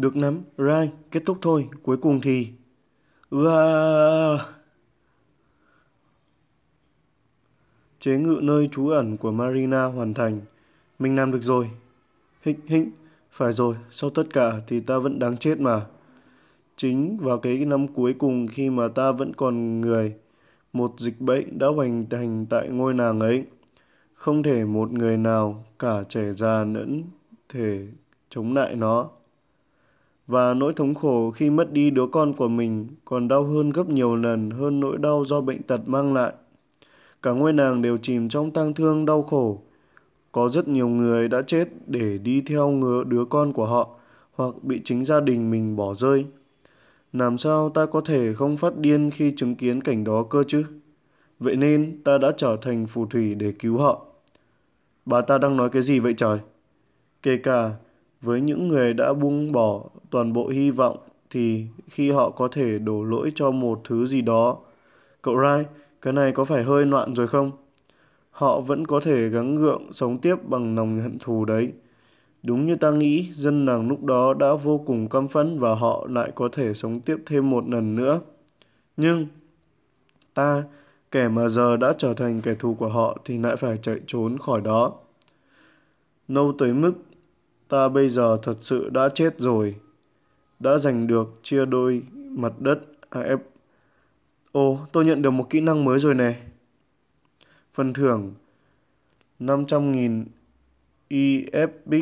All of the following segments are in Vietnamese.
Được lắm, Rai, kết thúc thôi, cuối cùng thì... Ua... Chế ngự nơi trú ẩn của Marina hoàn thành. Mình làm được rồi. Hịnh, hịnh, phải rồi, sau tất cả thì ta vẫn đáng chết mà. Chính vào cái năm cuối cùng khi mà ta vẫn còn người, một dịch bệnh đã hoành thành tại ngôi nàng ấy. Không thể một người nào, cả trẻ già lẫn thể chống lại nó và nỗi thống khổ khi mất đi đứa con của mình còn đau hơn gấp nhiều lần hơn nỗi đau do bệnh tật mang lại. Cả ngôi nàng đều chìm trong tang thương đau khổ. Có rất nhiều người đã chết để đi theo ngựa đứa con của họ hoặc bị chính gia đình mình bỏ rơi. Làm sao ta có thể không phát điên khi chứng kiến cảnh đó cơ chứ? Vậy nên ta đã trở thành phù thủy để cứu họ. Bà ta đang nói cái gì vậy trời? Kể cả với những người đã buông bỏ toàn bộ hy vọng thì khi họ có thể đổ lỗi cho một thứ gì đó. Cậu Rai, cái này có phải hơi loạn rồi không? Họ vẫn có thể gắng gượng sống tiếp bằng lòng hận thù đấy. Đúng như ta nghĩ, dân làng lúc đó đã vô cùng căm phẫn và họ lại có thể sống tiếp thêm một lần nữa. Nhưng ta, kẻ mà giờ đã trở thành kẻ thù của họ thì lại phải chạy trốn khỏi đó. Nâu tới mức ta bây giờ thật sự đã chết rồi đã giành được chia đôi mặt đất AF. Ồ, tôi nhận được một kỹ năng mới rồi nè. Phần thưởng 500.000 IFB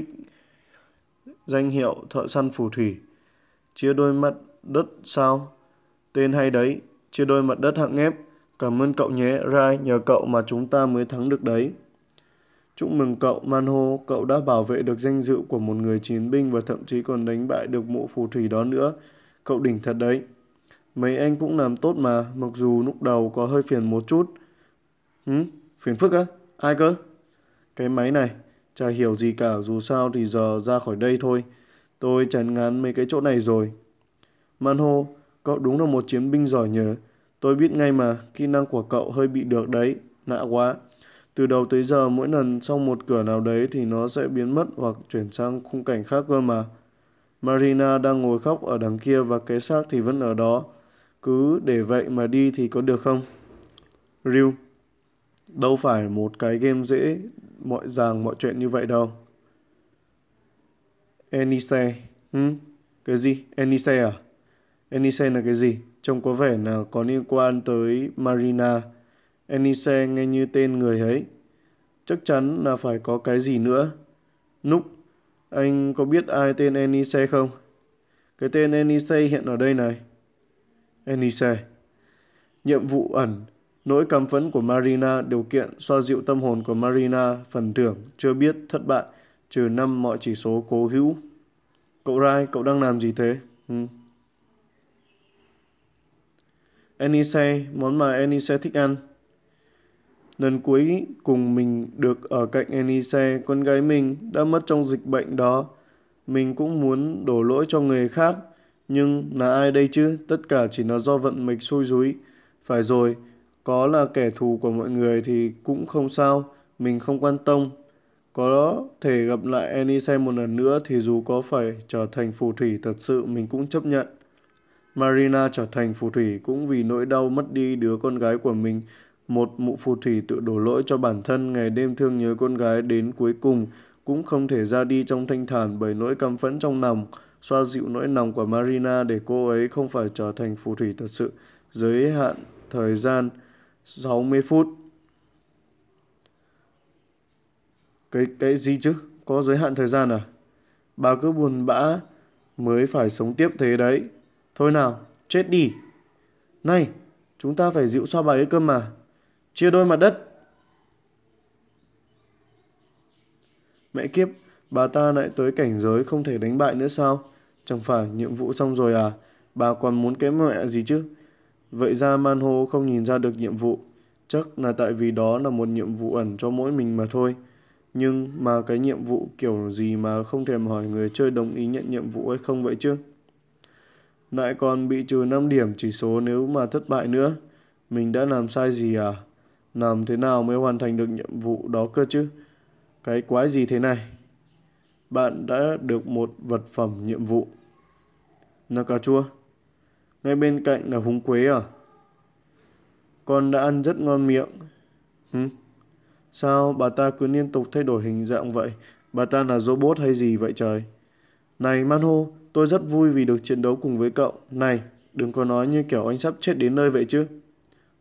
danh hiệu thợ săn phù thủy. Chia đôi mặt đất sao? Tên hay đấy, chia đôi mặt đất hạng ép. Cảm ơn cậu nhé, Rai, nhờ cậu mà chúng ta mới thắng được đấy. Chúc mừng cậu Manho, cậu đã bảo vệ được danh dự của một người chiến binh và thậm chí còn đánh bại được mụ phù thủy đó nữa. Cậu đỉnh thật đấy. Mấy anh cũng làm tốt mà, mặc dù lúc đầu có hơi phiền một chút. hử? Phiền phức á? Ai cơ? Cái máy này, chả hiểu gì cả, dù sao thì giờ ra khỏi đây thôi. Tôi chán ngán mấy cái chỗ này rồi. Manho, cậu đúng là một chiến binh giỏi nhớ. Tôi biết ngay mà, kỹ năng của cậu hơi bị được đấy, nạ quá từ đầu tới giờ mỗi lần xong một cửa nào đấy thì nó sẽ biến mất hoặc chuyển sang khung cảnh khác cơ mà. Marina đang ngồi khóc ở đằng kia và cái xác thì vẫn ở đó. Cứ để vậy mà đi thì có được không? Ryu, đâu phải một cái game dễ mọi ràng mọi chuyện như vậy đâu. Enise, ừ? cái gì? Enise à? Enise là cái gì? Trông có vẻ là có liên quan tới Marina. Marina Enise nghe như tên người ấy. Chắc chắn là phải có cái gì nữa. Núc, anh có biết ai tên Enise không? Cái tên Enise hiện ở đây này. Enise. Nhiệm vụ ẩn, nỗi cảm phẫn của Marina điều kiện xoa dịu tâm hồn của Marina phần thưởng chưa biết thất bại trừ năm mọi chỉ số cố hữu. Cậu Rai, cậu đang làm gì thế? Ừ. Enise, món mà Enise thích ăn. Lần cuối cùng mình được ở cạnh Enise, con gái mình, đã mất trong dịch bệnh đó. Mình cũng muốn đổ lỗi cho người khác, nhưng là ai đây chứ? Tất cả chỉ là do vận mệnh xui rúi. Phải rồi, có là kẻ thù của mọi người thì cũng không sao, mình không quan tâm. Có thể gặp lại Enise một lần nữa thì dù có phải trở thành phù thủy thật sự mình cũng chấp nhận. Marina trở thành phù thủy cũng vì nỗi đau mất đi đứa con gái của mình một mụ phù thủy tự đổ lỗi cho bản thân ngày đêm thương nhớ con gái đến cuối cùng cũng không thể ra đi trong thanh thản bởi nỗi căm phẫn trong lòng, xoa dịu nỗi lòng của Marina để cô ấy không phải trở thành phù thủy thật sự. Giới hạn thời gian 60 phút. Cái cái gì chứ? Có giới hạn thời gian à? Bà cứ buồn bã mới phải sống tiếp thế đấy. Thôi nào, chết đi. Này, chúng ta phải dịu xoa bà ấy cơ mà chia đôi mặt đất. Mẹ kiếp, bà ta lại tới cảnh giới không thể đánh bại nữa sao? Chẳng phải nhiệm vụ xong rồi à? Bà còn muốn cái mẹ gì chứ? Vậy ra Man hô không nhìn ra được nhiệm vụ. Chắc là tại vì đó là một nhiệm vụ ẩn cho mỗi mình mà thôi. Nhưng mà cái nhiệm vụ kiểu gì mà không thèm hỏi người chơi đồng ý nhận nhiệm vụ hay không vậy chứ? Lại còn bị trừ 5 điểm chỉ số nếu mà thất bại nữa. Mình đã làm sai gì à? Làm thế nào mới hoàn thành được nhiệm vụ đó cơ chứ? Cái quái gì thế này? Bạn đã được một vật phẩm nhiệm vụ. cà chua. Ngay bên cạnh là húng quế à? Con đã ăn rất ngon miệng. Hứ? Sao bà ta cứ liên tục thay đổi hình dạng vậy? Bà ta là robot hay gì vậy trời? Này Manho, tôi rất vui vì được chiến đấu cùng với cậu. Này, đừng có nói như kiểu anh sắp chết đến nơi vậy chứ.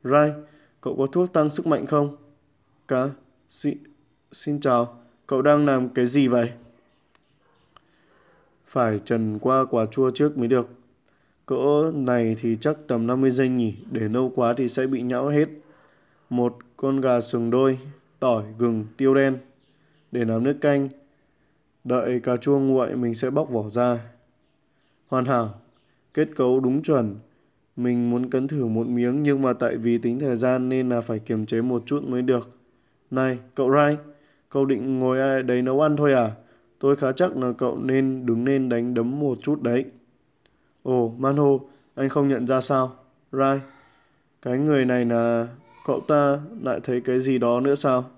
Right, cậu có thuốc tăng sức mạnh không? Cá, xin, xin chào, cậu đang làm cái gì vậy? Phải trần qua quả chua trước mới được. Cỡ này thì chắc tầm 50 giây nhỉ, để lâu quá thì sẽ bị nhão hết. Một con gà sừng đôi, tỏi, gừng, tiêu đen. Để làm nước canh, đợi cà chua nguội mình sẽ bóc vỏ ra. Hoàn hảo, kết cấu đúng chuẩn, mình muốn cắn thử một miếng nhưng mà tại vì tính thời gian nên là phải kiềm chế một chút mới được. Này, cậu Rai, cậu định ngồi ai đấy nấu ăn thôi à? Tôi khá chắc là cậu nên đứng lên đánh đấm một chút đấy. Ồ, Manho, anh không nhận ra sao? Rai, cái người này là cậu ta lại thấy cái gì đó nữa sao?